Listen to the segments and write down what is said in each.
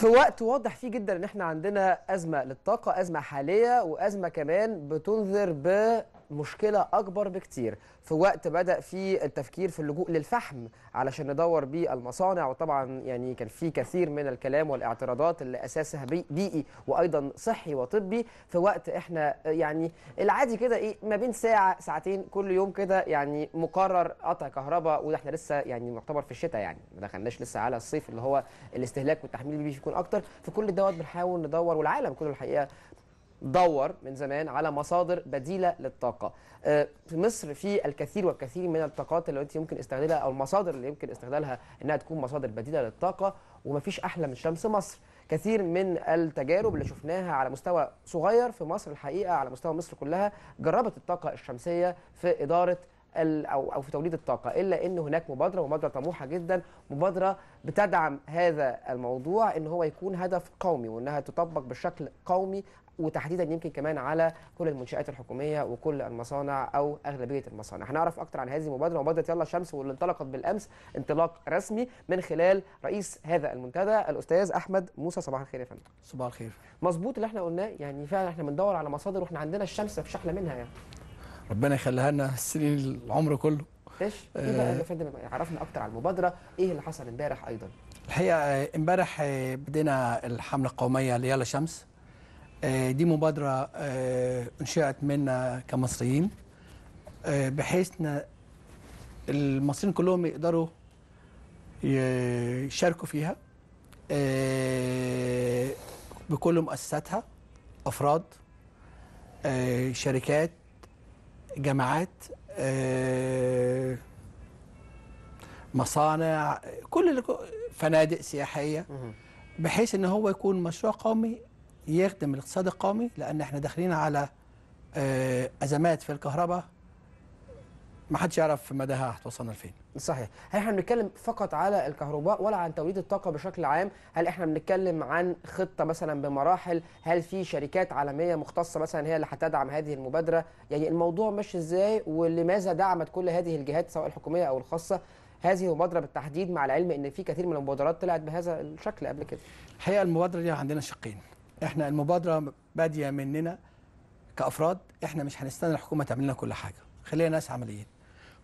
في وقت واضح فيه جدا ان احنا عندنا ازمه للطاقه ازمه حاليه وازمه كمان بتنذر ب مشكلة أكبر بكتير في وقت بدأ فيه التفكير في اللجوء للفحم علشان ندور بيه المصانع وطبعا يعني كان في كثير من الكلام والاعتراضات اللي أساسها بيئي وأيضا صحي وطبي في وقت إحنا يعني العادي كده إيه ما بين ساعة ساعتين كل يوم كده يعني مقرر قطع كهرباء وده إحنا لسه يعني معتبر في الشتاء يعني ما دخلناش لسه على الصيف اللي هو الاستهلاك والتحميل بيكون أكتر في كل دوت بنحاول ندور والعالم كله الحقيقة دور من زمان على مصادر بديله للطاقه آه، في مصر في الكثير والكثير من الطاقات اللي انت يمكن استغلها او المصادر اللي يمكن استغلالها انها تكون مصادر بديله للطاقه ومفيش احلى من شمس مصر كثير من التجارب اللي شفناها على مستوى صغير في مصر الحقيقه على مستوى مصر كلها جربت الطاقه الشمسيه في اداره او او في توليد الطاقه الا ان هناك مبادره مبادره طموحه جدا مبادره بتدعم هذا الموضوع ان هو يكون هدف قومي وانها تطبق بشكل قومي وتحديدا يمكن كمان على كل المنشآت الحكومية وكل المصانع أو أغلبية المصانع هنعرف أكتر عن هذه المبادرة مبادرة يلا شمس واللي انطلقت بالأمس انطلاق رسمي من خلال رئيس هذا المنتدى الأستاذ أحمد موسى صباح الخير يا فندم صباح الخير مظبوط اللي احنا قلناه يعني فعلا احنا بندور على مصادر واحنا عندنا الشمس في أحلى منها يعني ربنا يخليها لنا السنين العمر كله ايش إيه يا فندم عرفنا اكتر على المبادره ايه اللي حصل امبارح ايضا الحقيقه امبارح بدينا الحمله القوميه ليلا شمس آه، دي مبادرة آه، انشئت منا كمصريين آه، بحيث ان المصريين كلهم يقدروا يشاركوا فيها بكل مؤسساتها أفراد شركات جامعات مصانع كل فنادق سياحية بحيث ان هو يكون مشروع قومي يخدم الاقتصاد القومي لان احنا داخلين على آه، ازمات في الكهرباء ما حدش يعرف مداها هتوصلنا لفين صحيح هل احنا بنتكلم فقط على الكهرباء ولا عن توليد الطاقه بشكل عام هل احنا بنتكلم عن خطه مثلا بمراحل هل في شركات عالميه مختصه مثلا هي اللي هتدعم هذه المبادره يعني الموضوع ماشي ازاي ولماذا دعمت كل هذه الجهات سواء الحكوميه او الخاصه هذه المبادره بالتحديد مع العلم ان في كثير من المبادرات طلعت بهذا الشكل قبل كده الحقيقه المبادره دي عندنا شقين احنا المبادره باديه مننا كافراد احنا مش هنستنى الحكومه تعمل لنا كل حاجه خلينا ناس عمليين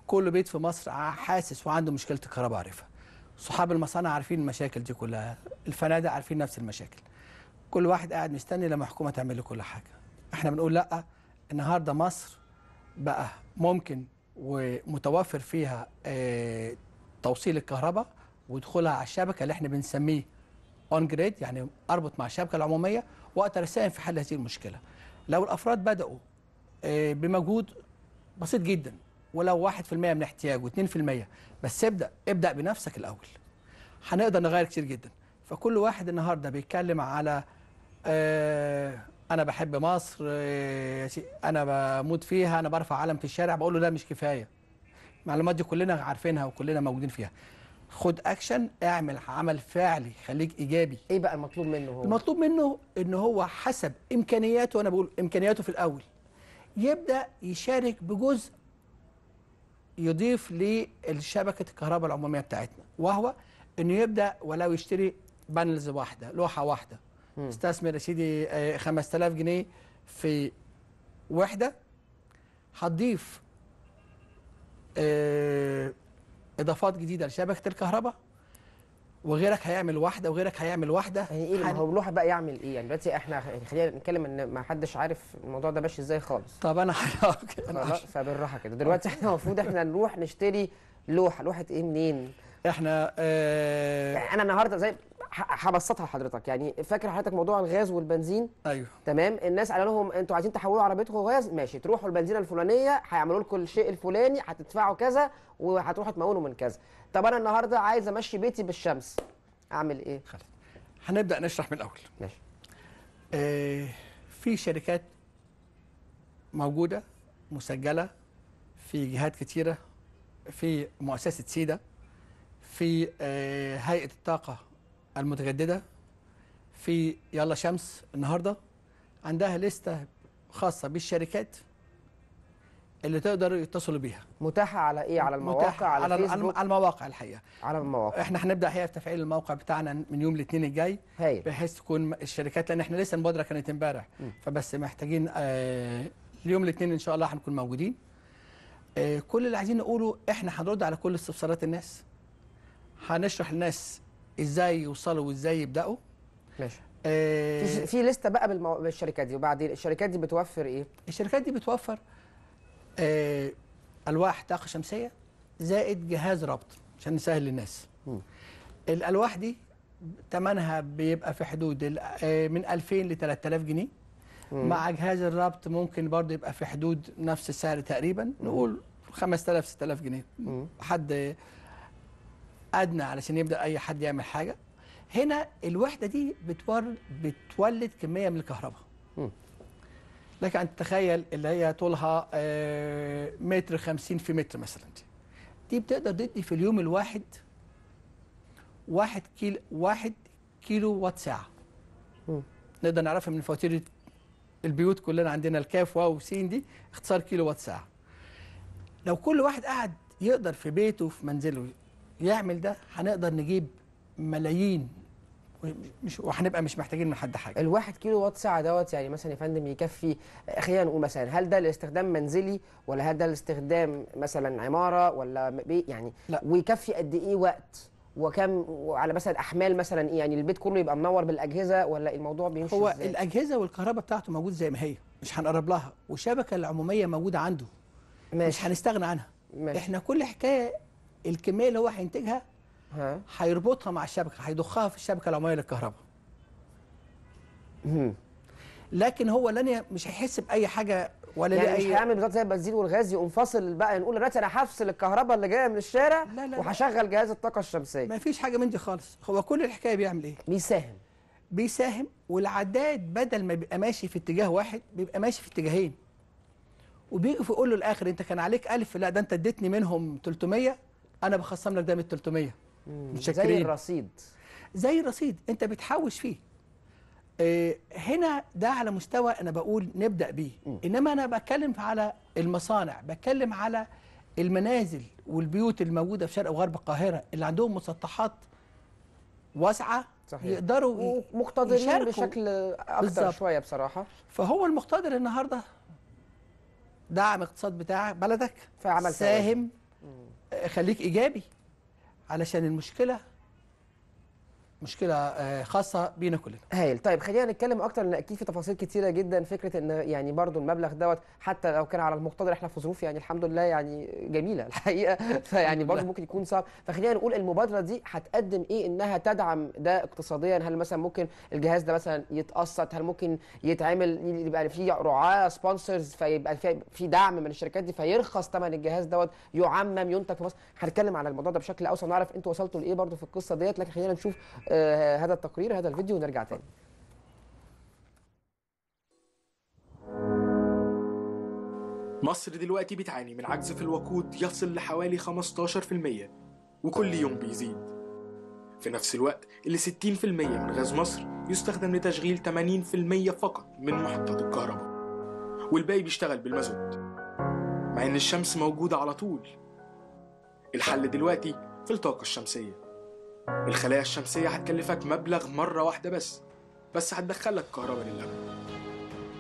كل بيت في مصر حاسس وعنده مشكله الكهرباء عارفها صحاب المصانع عارفين المشاكل دي كلها الفنادق عارفين نفس المشاكل كل واحد قاعد مستني لما الحكومه تعمل له كل حاجه احنا بنقول لا النهارده مصر بقى ممكن ومتوفر فيها آه، توصيل الكهرباء ودخولها على الشبكه اللي احنا بنسميه اون جريد يعني اربط مع الشبكه العموميه رسائل في حل هذه المشكله لو الافراد بداوا آه، بمجهود بسيط جدا ولو 1% من احتياجه 2% بس ابدا ابدا بنفسك الاول هنقدر نغير كتير جدا فكل واحد النهارده بيتكلم على آه، انا بحب مصر آه، انا بموت فيها انا برفع علم في الشارع بقول له لا مش كفايه المعلومات دي كلنا عارفينها وكلنا موجودين فيها خد اكشن اعمل عمل فعلي خليك ايجابي ايه بقى المطلوب منه هو المطلوب منه ان هو حسب امكانياته وانا بقول امكانياته في الاول يبدا يشارك بجزء يضيف لشبكه الكهرباء العموميه بتاعتنا وهو انه يبدا ولو يشتري بانلز واحده لوحه واحده م. استثمر يا سيدي 5000 آه، جنيه في وحده هتضيف اضافات جديده لشبكه الكهرباء وغيرك هيعمل واحده وغيرك هيعمل واحده يعني ايه هو الواحد بقى يعمل ايه يعني دلوقتي احنا خلينا نتكلم ان ما حدش عارف الموضوع ده ماشي ازاي خالص طب انا حضرتك فبالراحه كده دلوقتي احنا المفروض احنا نروح نشتري لوحه لوحه ايه منين احنا اه انا النهارده زي هبسطها لحضرتك يعني فاكر حضرتك موضوع الغاز والبنزين ايوه تمام الناس قالوا لهم انتوا عايزين تحولوا عربيتكم غاز ماشي تروحوا البنزينه الفلانيه هيعملوا لكم الشيء الفلاني هتدفعوا كذا وهتروحوا تمونوا من كذا طب انا النهارده عايز امشي بيتي بالشمس اعمل ايه خلاص هنبدا نشرح من الاول ماشي آه في شركات موجوده مسجله في جهات كتيره في مؤسسه سيدا في آه هيئه الطاقه المتجدده في يلا شمس النهارده عندها لسته خاصه بالشركات اللي تقدر يتصلوا بيها متاحه على ايه على المواقع متاحة على, على على المواقع الحقيقه على المواقع احنا هنبدا الحقيقه في تفعيل الموقع بتاعنا من يوم الاثنين الجاي هي. بحيث تكون الشركات لان احنا لسه المبادره كانت امبارح فبس محتاجين آه اليوم الاثنين ان شاء الله هنكون موجودين آه كل اللي عايزين نقوله احنا هنرد على كل استفسارات الناس هنشرح للناس ازاي يوصلوا وازاي يبداوا ماشي آه في لسته بقى بالمو... بالشركات دي وبعدين الشركات دي بتوفر ايه الشركات دي بتوفر آه الواح طاقه شمسيه زائد جهاز ربط عشان نسهل للناس م. الالواح دي ثمنها بيبقى في حدود آه، من 2000 ل 3000 جنيه مم. مع جهاز الربط ممكن برضه يبقى في حدود نفس السعر تقريبا نقول 5000 6000 جنيه مم. حد ادنى علشان يبدا اي حد يعمل حاجه هنا الوحده دي بتولد بتولد كميه من الكهرباء لك ان تتخيل اللي هي طولها آه، متر خمسين في متر مثلا دي دي بتقدر تدي في اليوم الواحد واحد كيلو واحد كيلو وات ساعه نقدر نعرفها من فواتير البيوت كلنا عندنا الكاف واو سين دي اختصار كيلو وات ساعه لو كل واحد قعد يقدر في بيته في منزله يعمل ده هنقدر نجيب ملايين مش وهنبقى مش محتاجين من حد حاجه الواحد كيلو وات ساعه دوت يعني مثلا يا فندم يكفي خلينا نقول مثلا هل ده لاستخدام منزلي ولا هل ده لاستخدام مثلا عماره ولا بيت يعني لا. ويكفي قد ايه وقت وكم وعلى مثلا احمال مثلا ايه يعني البيت كله يبقى منور بالاجهزه ولا الموضوع بيمشي هو ازاي؟ الاجهزه والكهرباء بتاعته موجود زي ما هي مش هنقرب لها والشبكه العموميه موجوده عنده ماشي. مش هنستغنى عنها ماشي. احنا كل حكايه الكميه اللي هو هينتجها هيربطها مع الشبكه هيضخها في الشبكه العموميه للكهرباء لكن هو لن مش هيحس باي حاجه ولا يعني مش هيعمل زي البنزين والغاز يقوم فاصل بقى نقول دلوقتي انا هفصل الكهرباء اللي جايه من الشارع وهشغل جهاز الطاقه الشمسيه ما فيش حاجه من دي خالص هو كل الحكايه بيعمل ايه بيساهم بيساهم والعداد بدل ما بيبقى ماشي في اتجاه واحد بيبقى ماشي في اتجاهين وبيجي يقول له الاخر انت كان عليك 1000 لا ده انت اديتني منهم 300 انا بخصم لك ده من 300 متشكرين زي الرصيد زي الرصيد انت بتحوش فيه آه، هنا ده على مستوى انا بقول نبدا بيه انما انا بتكلم على المصانع بتكلم على المنازل والبيوت الموجوده في شرق وغرب القاهره اللي عندهم مسطحات واسعه صحيح. يقدروا مقتدرين بشكل اكتر بالزبط. شويه بصراحه فهو المقتدر النهارده دعم اقتصاد بتاع بلدك فعمل ساهم خليك إيجابي علشان المشكلة مشكله آه، خاصه بينا كلنا هايل طيب خلينا نتكلم اكتر لان اكيد في تفاصيل كتيره جدا فكره ان يعني برضو المبلغ دوت حتى لو كان على المقتدر احنا في ظروف يعني الحمد لله يعني جميله الحقيقه فيعني برضو ممكن يكون صعب فخلينا نقول المبادره دي هتقدم ايه انها تدعم ده اقتصاديا هل مثلا ممكن الجهاز ده مثلا يتقسط هل ممكن يتعمل يبقى في رعاه سبونسرز فيبقى في دعم من الشركات دي فيرخص ثمن الجهاز دوت يعمم ينتج في مصر هنتكلم على الموضوع ده بشكل اوسع نعرف انتوا وصلتوا لايه برضو في القصه ديت لكن خلينا نشوف آه، هذا التقرير هذا الفيديو ونرجع تاني مصر دلوقتي بتعاني من عجز في الوقود يصل لحوالي 15% وكل يوم بيزيد في نفس الوقت اللي 60% من غاز مصر يستخدم لتشغيل 80% فقط من محطات الكهرباء والباقي بيشتغل بالمازوت مع ان الشمس موجودة على طول الحل دلوقتي في الطاقة الشمسية الخلايا الشمسية هتكلفك مبلغ مرة واحدة بس بس هتدخلك كهرباء للأبد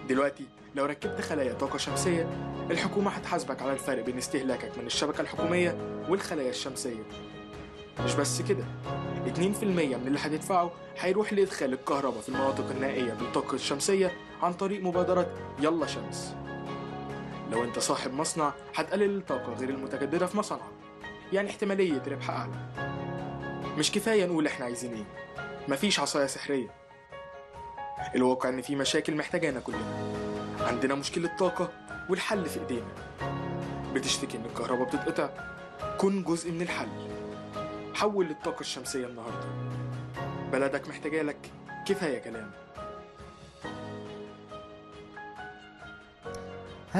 دلوقتي لو ركبت خلايا طاقة شمسية الحكومة هتحاسبك على الفرق بين استهلاكك من الشبكة الحكومية والخلايا الشمسية مش بس كده 2% من اللي هتدفعه هيروح لإدخال الكهرباء في المناطق النائية بالطاقة الشمسية عن طريق مبادرة يلا شمس لو انت صاحب مصنع هتقلل الطاقة غير المتجددة في مصنعك يعني احتمالية ربح أعلى مش كفاية نقول إحنا عايزين إيه مفيش عصاية سحرية الواقع إن في مشاكل محتاجانا كلنا عندنا مشكلة طاقة والحل في إيدينا بتشتكي إن الكهرباء بتتقطع كن جزء من الحل حول للطاقة الشمسية النهاردة بلدك محتاجالك كفاية كلام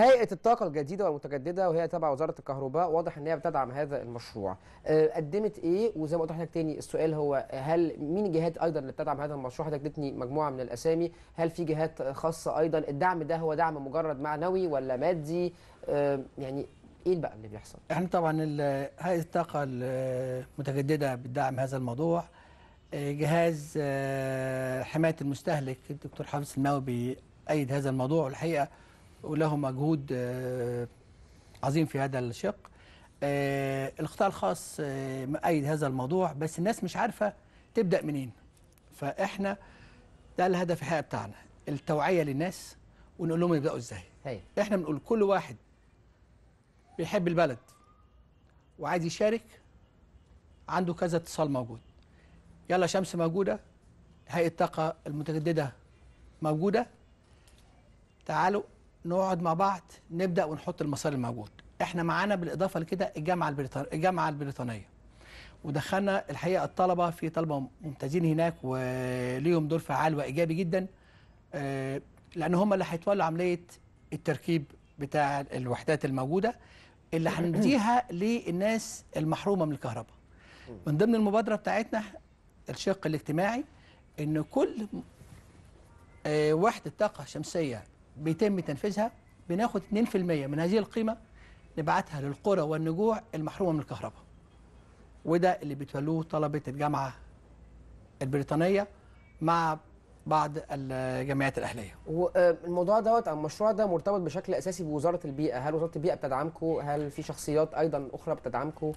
هيئه الطاقه الجديده والمتجدده وهي تبع وزاره الكهرباء واضح ان هي بتدعم هذا المشروع آه، قدمت ايه وزي ما قلت لحضرتك تاني السؤال هو هل مين الجهات ايضا اللي بتدعم هذا المشروع حضرتك ادتني مجموعه من الاسامي هل في جهات خاصه ايضا الدعم ده هو دعم مجرد معنوي ولا مادي آه، يعني ايه بقى اللي بيحصل احنا طبعا هيئه الطاقه المتجدده بتدعم هذا الموضوع آه، جهاز حمايه المستهلك الدكتور حافظ الماوي بيأيد هذا الموضوع والحقيقه وله مجهود آه، عظيم في هذا الشق آه، القطاع الخاص آه، مؤيد هذا الموضوع بس الناس مش عارفة تبدأ منين فإحنا ده الهدف الحقيقة بتاعنا التوعية للناس ونقول لهم يبدأوا إزاي هي. طيب. إحنا بنقول كل واحد بيحب البلد وعايز يشارك عنده كذا اتصال موجود يلا شمس موجودة هيئة الطاقة المتجددة موجودة تعالوا نقعد مع بعض نبدا ونحط المسار الموجود احنا معانا بالاضافه لكده الجامعه البريطانيه الجامعه البريطانيه ودخلنا الحقيقه الطلبه في طلبه ممتازين هناك وليهم دور فعال وايجابي جدا آه، لان هم اللي هيتولوا عمليه التركيب بتاع الوحدات الموجوده اللي هنديها للناس المحرومه من الكهرباء من ضمن المبادره بتاعتنا الشق الاجتماعي ان كل آه، وحده طاقه شمسيه بيتم تنفيذها بناخد 2% من هذه القيمة نبعتها للقرى والنجوع المحرومة من الكهرباء وده اللي بتولوه طلبة الجامعة البريطانية مع بعض الجمعيات الاهليه. والموضوع آه، دوت او المشروع ده مرتبط بشكل اساسي بوزاره البيئه، هل وزاره البيئه بتدعمكم؟ هل في شخصيات ايضا اخرى بتدعمكم؟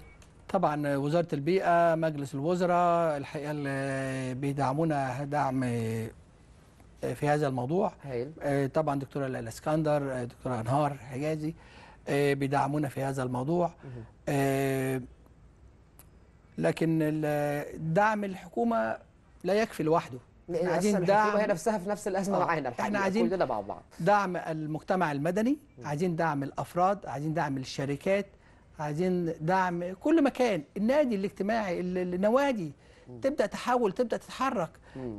طبعا وزاره البيئه، مجلس الوزراء الحقيقه اللي بيدعمونا دعم في هذا الموضوع هيل. آه، طبعا دكتوره ليلى اسكندر آه، دكتوره انهار حجازي آه، بيدعمونا في هذا الموضوع لكن دعم الحكومه لا يكفي لوحده احنا عايزين دعم هي نفسها في نفس الازمه آه. معانا احنا عايزين كلنا مع بعض دعم المجتمع المدني عايزين دعم الافراد عايزين دعم الشركات عايزين دعم كل مكان النادي الاجتماعي النوادي تبدا تحاول تبدا تتحرك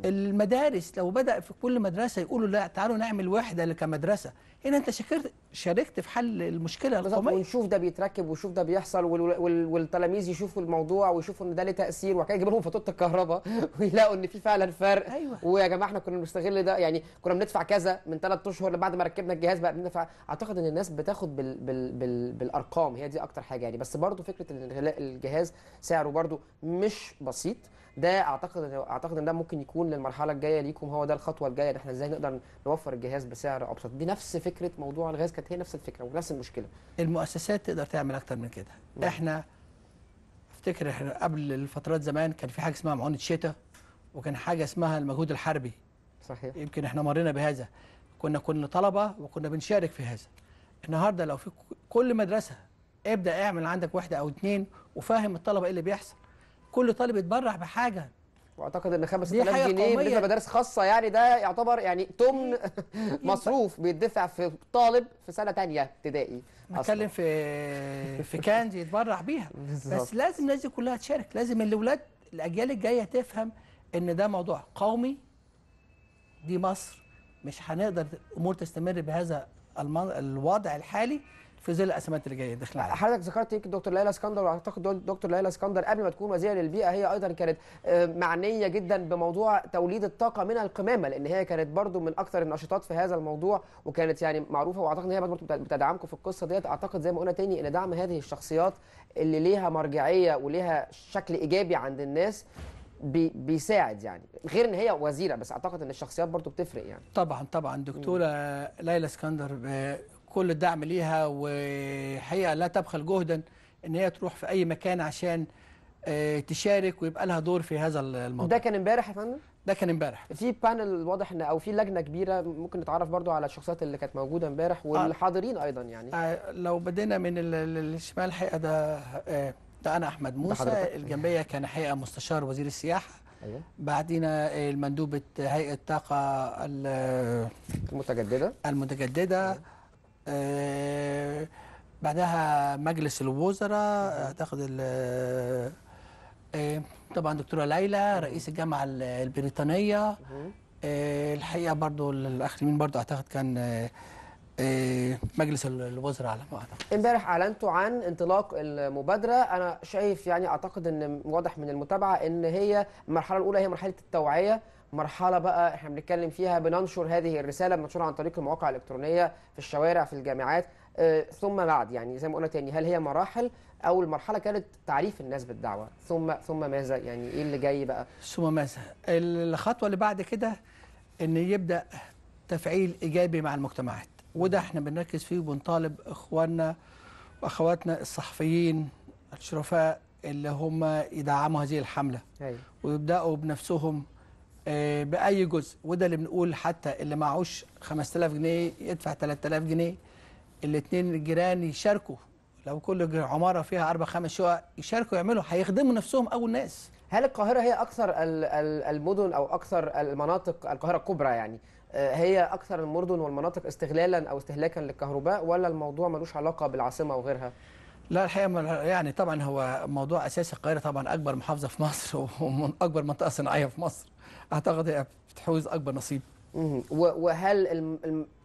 المدارس لو بدا في كل مدرسه يقولوا لا تعالوا نعمل وحده كمدرسه هنا انت شاركت شاركت في حل المشكله القوميه ونشوف ده بيتركب ونشوف ده بيحصل والتلاميذ يشوفوا الموضوع ويشوفوا ان ده ليه تاثير وبعد كده يجيب لهم فاتوره الكهرباء ويلاقوا ان في فعلا فرق أيوة. ويا جماعه احنا كنا بنستغل ده يعني كنا بندفع كذا من ثلاث اشهر بعد ما ركبنا الجهاز بقى بندفع اعتقد ان الناس بتاخد بال بال بال بالارقام هي دي اكتر حاجه يعني بس برضه فكره ان الجهاز سعره برضه مش بسيط ده اعتقد اعتقد ان ده ممكن يكون للمرحله الجايه ليكم هو ده الخطوه الجايه ان احنا ازاي نقدر نوفر الجهاز بسعر ابسط دي نفس فكره موضوع الغاز كانت هي نفس الفكره ونفس المشكله المؤسسات تقدر تعمل اكتر من كده نعم. احنا افتكر احنا قبل الفترات زمان كان في حاجه اسمها معونه الشتاء وكان حاجه اسمها المجهود الحربي صحيح يمكن احنا مرينا بهذا كنا كنا طلبه وكنا بنشارك في هذا النهارده لو في كل مدرسه ابدا اعمل عندك واحده او اتنين وفاهم الطلبه ايه اللي بيحصل كل طالب يتبرع بحاجه واعتقد ان 5000 جنيه بالنسبه لمدارس خاصه يعني ده يعتبر يعني ثمن مصروف بيدفع في طالب في سنه ثانيه ابتدائي بتكلم في في كاند يتبرع بيها بس لازم الناس دي كلها تشارك لازم الاولاد الاجيال الجايه تفهم ان ده موضوع قومي دي مصر مش هنقدر الامور تستمر بهذا الوضع الحالي في ظل الازمات اللي جايه داخل العالم. حضرتك ذكرت يمكن دكتور ليلى اسكندر واعتقد دكتور ليلى اسكندر قبل ما تكون وزيره للبيئه هي ايضا كانت آه، معنيه جدا بموضوع توليد الطاقه من القمامه لان هي كانت برضو من اكثر النشاطات في هذا الموضوع وكانت يعني معروفه واعتقد ان هي برضو بتدعمكم في القصه ديت اعتقد زي ما قلنا تاني ان دعم هذه الشخصيات اللي ليها مرجعيه وليها شكل ايجابي عند الناس بي بيساعد يعني غير ان هي وزيره بس اعتقد ان الشخصيات برضو بتفرق يعني طبعا طبعا دكتوره ليلى اسكندر آه، كل الدعم ليها وحقيقه لا تبخل جهدا ان هي تروح في اي مكان عشان آه، تشارك ويبقى لها دور في هذا الموضوع ده كان امبارح يا فندم ده كان امبارح في بانل واضح ان او في لجنه كبيره ممكن نتعرف برضو على الشخصيات اللي كانت موجوده امبارح آه. والحاضرين ايضا يعني آه لو بدينا من الشمال الحقيقه ده آه ده انا احمد موسى الجنبيه كان حقيقه مستشار وزير السياحه أيوة. بعدينا المندوبه هيئه الطاقه المتجدده المتجدده أيوة. آه، بعدها مجلس الوزراء هتاخد آه، آه، طبعا دكتوره ليلى رئيس الجامعه البريطانيه الحقيقه برضو الاخرين برضو اعتقد كان مجلس الوزراء على ما اعتقد امبارح اعلنتوا عن انطلاق المبادره انا شايف يعني اعتقد ان واضح من المتابعه ان هي المرحله الاولى هي مرحله التوعيه مرحله بقى احنا بنتكلم فيها بننشر هذه الرساله بننشرها عن طريق المواقع الالكترونيه في الشوارع في الجامعات آه، ثم بعد يعني زي ما قلنا تاني هل هي مراحل او المرحله كانت تعريف الناس بالدعوه ثم ثم ماذا يعني ايه اللي جاي بقى ثم ماذا الخطوه اللي بعد كده ان يبدا تفعيل ايجابي مع المجتمعات وده احنا بنركز فيه وبنطالب اخواننا واخواتنا الصحفيين الشرفاء اللي هم يدعموا هذه الحمله ويبداوا بنفسهم آه، باي جزء وده اللي بنقول حتى اللي معهوش 5000 جنيه يدفع 3000 جنيه الاثنين الجيران يشاركوا لو كل عماره فيها اربع خمس شقق يشاركوا يعملوا هيخدموا نفسهم اول ناس هل القاهره هي اكثر المدن او اكثر المناطق القاهره الكبرى يعني آه، هي اكثر المدن والمناطق استغلالا او استهلاكا للكهرباء ولا الموضوع ملوش علاقه بالعاصمه وغيرها لا الحقيقه يعني طبعا هو موضوع اساسي القاهره طبعا اكبر محافظه في مصر ومن اكبر منطقه صناعيه في مصر اعتقد هي بتحوز اكبر نصيب وهل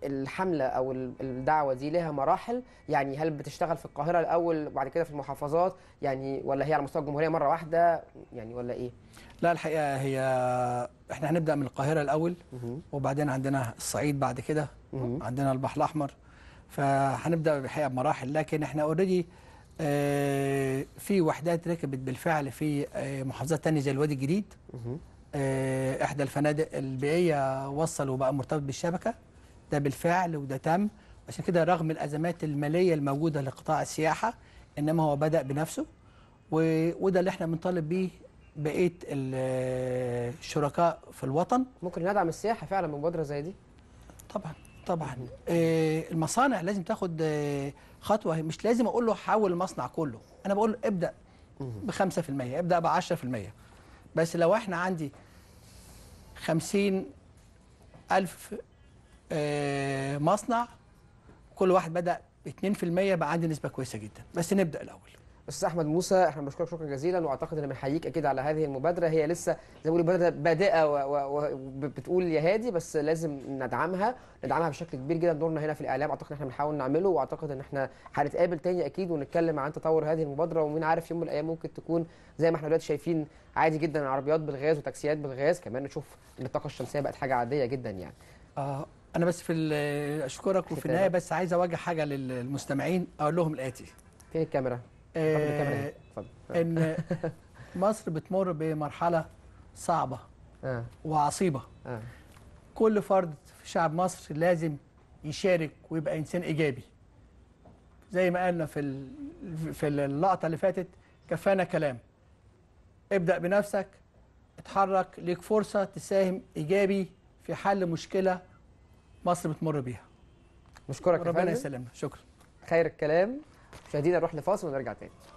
الحمله او الدعوه دي لها مراحل يعني هل بتشتغل في القاهره الاول وبعد كده في المحافظات يعني ولا هي على مستوى الجمهوريه مره واحده يعني ولا ايه لا الحقيقه هي احنا هنبدا من القاهره الاول وبعدين عندنا الصعيد بعد كده عندنا البحر الاحمر فهنبدا الحقيقه بمراحل لكن احنا اوريدي آه، في وحدات ركبت بالفعل في آه، محافظات ثانيه زي الوادي الجديد آه، احدى الفنادق البيئيه وصل وبقى مرتبط بالشبكه ده بالفعل وده تم عشان كده رغم الازمات الماليه الموجوده لقطاع السياحه انما هو بدا بنفسه وده اللي احنا بنطالب بيه بقيه الشركاء في الوطن ممكن ندعم السياحه فعلا بمبادره زي دي طبعا طبعا آه، المصانع لازم تاخد آه، خطوه مش لازم اقول له حول المصنع كله انا بقول له ابدا ب 5% ابدا ب 10% بس لو احنا عندي خمسين ألف آه، مصنع كل واحد بدأ 2% بقى عندي نسبة كويسة جدا بس نبدأ الأول استاذ احمد موسى احنا بنشكرك شكرا جزيلا واعتقد ان بنحييك اكيد على هذه المبادره هي لسه زي ما بيقولوا بادئه وبتقول يا هادي بس لازم ندعمها ندعمها بشكل كبير جدا دورنا هنا في الاعلام اعتقد ان احنا بنحاول نعمله واعتقد ان احنا هنتقابل تاني اكيد ونتكلم عن تطور هذه المبادره ومين عارف يوم من الايام ممكن تكون زي ما احنا دلوقتي شايفين عادي جدا عربيات بالغاز وتاكسيات بالغاز كمان نشوف ان الطاقه الشمسيه بقت حاجه عاديه جدا يعني آه انا بس في اشكرك وفي النهايه بس عايز اوجه حاجه للمستمعين اقول لهم الاتي فين الكاميرا آه،, آه ان مصر بتمر بمرحله صعبه آه. وعصيبه آه. كل فرد في شعب مصر لازم يشارك ويبقى انسان ايجابي زي ما قالنا في في اللقطه اللي فاتت كفانا كلام ابدا بنفسك اتحرك ليك فرصه تساهم ايجابي في حل مشكله مصر بتمر بيها بشكرك ربنا يسلمنا شكرا خير الكلام مشاهدينا نروح لفاصل ونرجع تاني